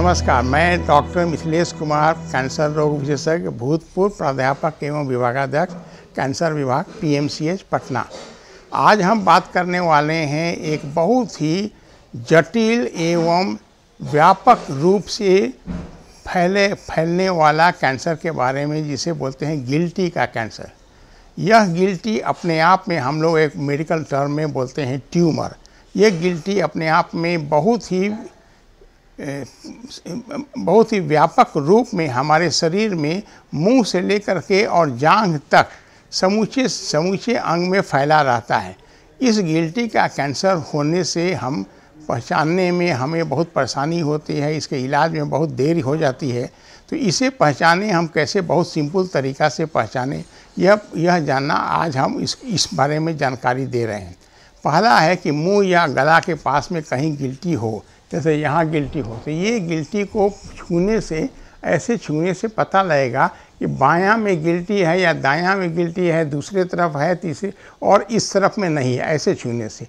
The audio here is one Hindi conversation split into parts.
नमस्कार मैं डॉक्टर मिथिलेश कुमार कैंसर रोग विशेषज्ञ भूतपूर्व प्राध्यापक एवं विभागाध्यक्ष कैंसर विभाग पीएमसीएच पटना आज हम बात करने वाले हैं एक बहुत ही जटिल एवं व्यापक रूप से फैले फैलने वाला कैंसर के बारे में जिसे बोलते हैं गिल्टी का कैंसर यह गिल्टी अपने आप में हम लोग एक मेडिकल टर्म में बोलते हैं ट्यूमर यह गिल्टी अपने आप में बहुत ही बहुत ही व्यापक रूप में हमारे शरीर में मुंह से लेकर के और जांघ तक समूचे समूचे अंग में फैला रहता है इस गिल्टी का कैंसर होने से हम पहचानने में हमें बहुत परेशानी होती है इसके इलाज में बहुत देरी हो जाती है तो इसे पहचाने हम कैसे बहुत सिंपल तरीका से पहचाने यह यह जानना आज हम इस इस बारे में जानकारी दे रहे हैं पहला है कि मुंह या गला के पास में कहीं गिल्टी हो जैसे यहाँ गिल्टी हो तो ये गिल्टी को छूने से ऐसे छूने से पता लगेगा कि बाया में गिल्टी है या दाया में गिल्टी है दूसरे तरफ है तीसरे और इस तरफ में नहीं है ऐसे छूने से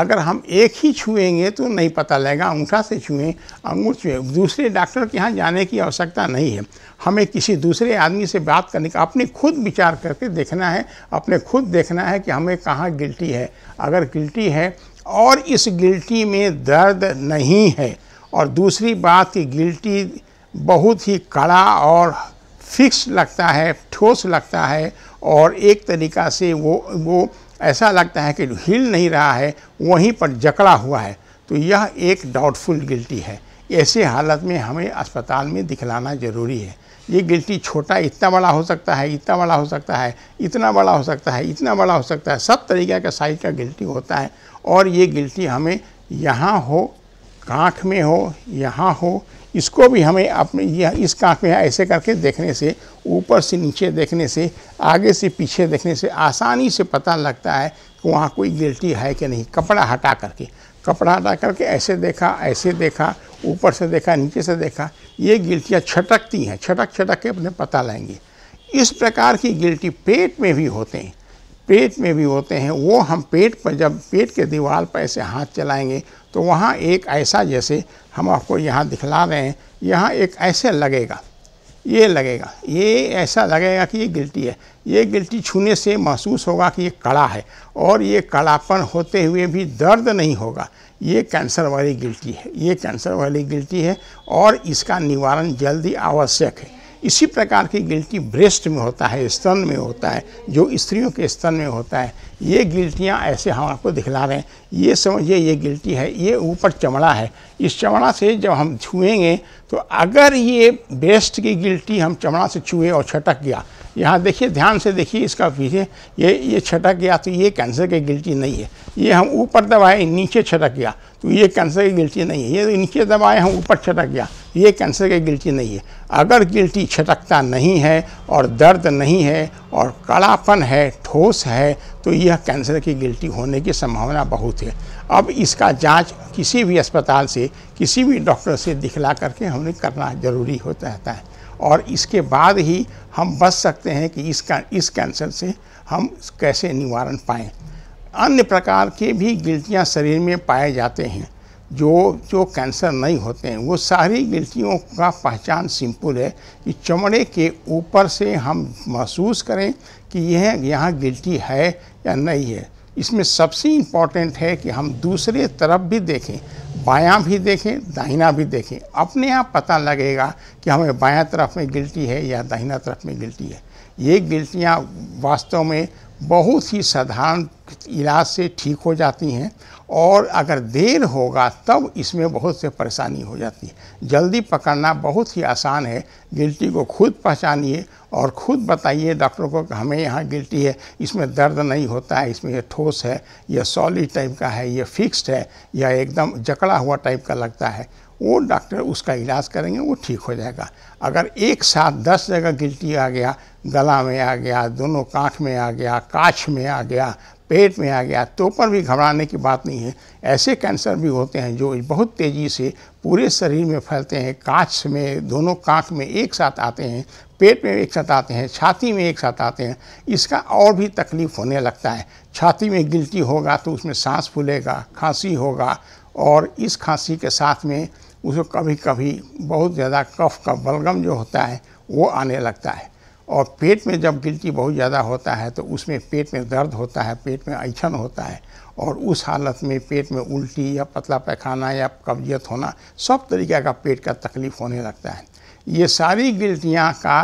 अगर हम एक ही छुएंगे तो नहीं पता लगेगा अंगूठा से छुएं अंगूठ छुएं दूसरे डॉक्टर के यहाँ जाने की आवश्यकता नहीं है हमें किसी दूसरे आदमी से बात करने का अपने खुद विचार करके देखना है अपने खुद देखना है कि हमें कहाँ गिल्टी है अगर गिल्टी है और इस गिल्टी में दर्द नहीं है और दूसरी बात कि गिल्टी बहुत ही कड़ा और फिक्स लगता है ठोस लगता है और एक तरीका से वो वो ऐसा लगता है कि हिल नहीं रहा है वहीं पर जकड़ा हुआ है तो यह एक डाउटफुल गिल्टी है ऐसे हालत में हमें अस्पताल में दिखलाना ज़रूरी है ये गिल्टी छोटा इतना बड़ा हो सकता है इतना बड़ा हो सकता है इतना बड़ा हो सकता है इतना बड़ा हो सकता है सब तरीके का साइज का गिल्टी होता है और ये गिल्टी हमें यहाँ हो कांख में हो यहाँ हो इसको भी हमें अपने यह इस कांख में ऐसे करके देखने से ऊपर से नीचे देखने से आगे से पीछे देखने से आसानी से पता लगता है कि वहाँ कोई गिल्टी है कि नहीं कपड़ा हटा करके कपड़ा हटा करके ऐसे देखा ऐसे देखा ऊपर से देखा नीचे से देखा ये गिल्टियाँ छटकती हैं छटक छटक के अपने पता लाएंगे इस प्रकार की गिल्टी पेट में भी होते हैं पेट में भी होते हैं वो हम पेट पर जब पेट के दीवार पर ऐसे हाथ चलाएंगे तो वहाँ एक ऐसा जैसे हम आपको यहाँ दिखला रहे हैं यहाँ एक ऐसे लगेगा ये लगेगा ये ऐसा लगेगा कि ये गिल्टी है ये गिल्टी छूने से महसूस होगा कि ये कड़ा है और ये कड़ापन होते हुए भी दर्द नहीं होगा ये कैंसर वाली गिल्टी है ये कैंसर वाली गिल्टी है और इसका निवारण जल्दी आवश्यक है इसी प्रकार की गिल्टी ब्रेस्ट में होता है स्तन में होता है जो स्त्रियों के स्तन में होता है ये गिल्टियाँ ऐसे हम आपको दिखला रहे हैं ये समझिए ये गिल्टी है ये ऊपर चमड़ा है इस चमड़ा से जब हम छुएंगे तो अगर ये ब्रेस्ट की गिल्टी हम चमड़ा से छुए और छटक गया यहाँ देखिए ध्यान से देखिए इसका पीछे ये ये छटक गया तो ये कैंसर की गिल्टी नहीं है ये हम ऊपर दबाए नीचे छटक गया तो ये कैंसर की गिल्टी नहीं है ये नीचे दबाए हम ऊपर छटक गया ये कैंसर की गिल्टी नहीं है अगर गिल्टी छटकता नहीं है और दर्द नहीं है और कड़ापन है ठोस है तो यह कैंसर की गिल्टी होने की संभावना बहुत है अब इसका जांच किसी भी अस्पताल से किसी भी डॉक्टर से दिखला करके हमें करना ज़रूरी होता रहता है और इसके बाद ही हम बच सकते हैं कि इसका इस कैंसर से हम कैसे निवारण पाएँ अन्य प्रकार के भी गिल्टियाँ शरीर में पाए जाते हैं जो जो कैंसर नहीं होते हैं वो सारी गिनतियों का पहचान सिंपल है कि चमड़े के ऊपर से हम महसूस करें कि यह यहाँ गिल्टी है या नहीं है इसमें सबसे इम्पॉर्टेंट है कि हम दूसरे तरफ भी देखें बायां भी देखें दाहिना भी देखें अपने आप पता लगेगा कि हमें बायां तरफ में गिल्टी है या दाहिना तरफ में गिल्टी है ये गिल्टियाँ वास्तव में बहुत ही साधारण इलाज से ठीक हो जाती हैं और अगर देर होगा तब इसमें बहुत से परेशानी हो जाती है जल्दी पकड़ना बहुत ही आसान है गिल्टी को खुद पहचानिए और ख़ुद बताइए डॉक्टरों को कि हमें यहाँ गिल्टी है इसमें दर्द नहीं होता है इसमें यह ठोस है यह सॉलिड टाइप का है यह फिक्स्ड है या एकदम जकड़ा हुआ टाइप का लगता है वो डॉक्टर उसका इलाज करेंगे वो ठीक हो जाएगा अगर एक साथ दस जगह गिल्टी आ गया गला में आ गया दोनों कांठ में आ गया काछ में आ गया पेट में आ गया तो पर भी घबराने की बात नहीं है ऐसे कैंसर भी होते हैं जो बहुत तेज़ी से पूरे शरीर में फैलते हैं कांच में दोनों कांख में एक साथ आते हैं पेट में एक साथ आते हैं छाती में एक साथ आते हैं इसका और भी तकलीफ होने लगता है छाती में गिल्टी होगा तो उसमें सांस फूलेगा खांसी होगा और इस खांसी के साथ में उसको कभी कभी बहुत ज़्यादा कफ का बलगम जो होता है वो आने लगता है और पेट में जब गिल्टी बहुत ज़्यादा होता है तो उसमें पेट में दर्द होता है पेट में ऐछन होता है और उस हालत में पेट में उल्टी या पतला पैखाना या कब्जियत होना सब तरीक़े का पेट का तकलीफ़ होने लगता है ये सारी गिल्टियाँ का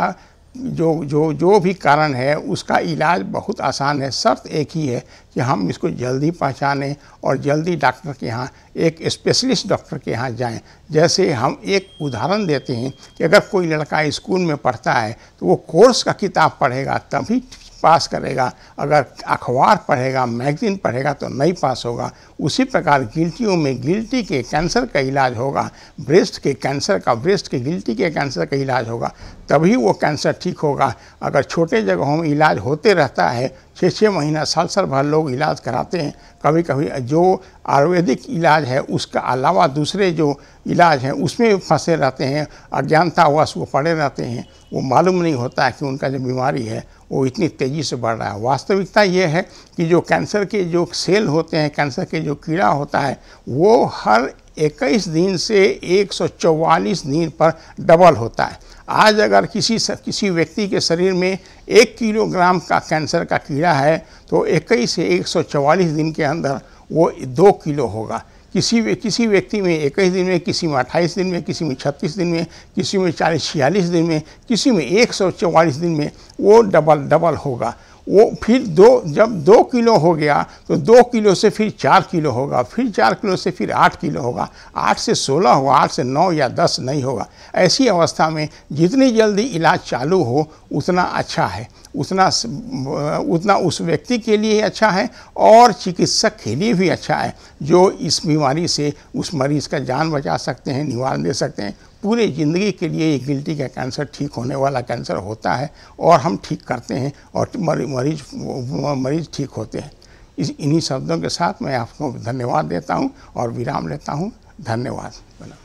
जो जो जो भी कारण है उसका इलाज बहुत आसान है शर्त एक ही है कि हम इसको जल्दी पहचानें और जल्दी डॉक्टर के यहाँ एक स्पेशलिस्ट डॉक्टर के यहाँ जाएं जैसे हम एक उदाहरण देते हैं कि अगर कोई लड़का स्कूल में पढ़ता है तो वो कोर्स का किताब पढ़ेगा तभी पास करेगा अगर अखबार पढ़ेगा मैगजीन पढ़ेगा तो नहीं पास होगा उसी प्रकार गिल्टियों में गिल्टी के कैंसर का इलाज होगा ब्रेस्ट के कैंसर का ब्रेस्ट के गिल्टी के कैंसर का इलाज होगा तभी वो कैंसर ठीक होगा अगर छोटे जगहों में इलाज होते रहता है छः छः महीना साल साल भर लोग इलाज कराते हैं कभी कभी जो आयुर्वेदिक इलाज है उसका अलावा दूसरे जो इलाज हैं उसमें फंसे रहते हैं अज्ञानता हुआ वो पड़े रहते हैं वो मालूम नहीं होता है कि उनका जो बीमारी है वो इतनी तेज़ी से बढ़ रहा है वास्तविकता ये है कि जो कैंसर के जो सेल होते हैं कैंसर के जो कीड़ा होता है वो हर 21 दिन से 144 दिन पर डबल होता है आज अगर किसी किसी व्यक्ति के शरीर में एक किलोग्राम का कैंसर का कीड़ा है तो 21 से 144 दिन के अंदर वो दो किलो होगा किसी किसी व्यक्ति में इक्कीस दिन में किसी में अट्ठाईस दिन में किसी में छत्तीस दिन में किसी में चालीस छियालीस दिन में किसी में एक सौ चौवालीस दिन में वो डबल डबल होगा वो फिर दो जब दो किलो हो गया तो दो किलो से फिर चार किलो होगा फिर चार किलो से फिर आठ किलो होगा आठ से सोलह होगा आठ से नौ या दस नहीं होगा ऐसी अवस्था में जितनी जल्दी इलाज चालू हो उतना अच्छा है उतना उतना उस व्यक्ति के लिए अच्छा है और चिकित्सक के लिए भी अच्छा है जो इस बीमारी से उस मरीज़ का जान बचा सकते हैं निवारण दे सकते हैं पूरे ज़िंदगी के लिए ये गिल्टी का कैंसर ठीक होने वाला कैंसर होता है और हम ठीक करते हैं और मरीज मरीज ठीक होते हैं इस इन्हीं शब्दों के साथ मैं आपको धन्यवाद देता हूँ और विराम लेता हूँ धन्यवाद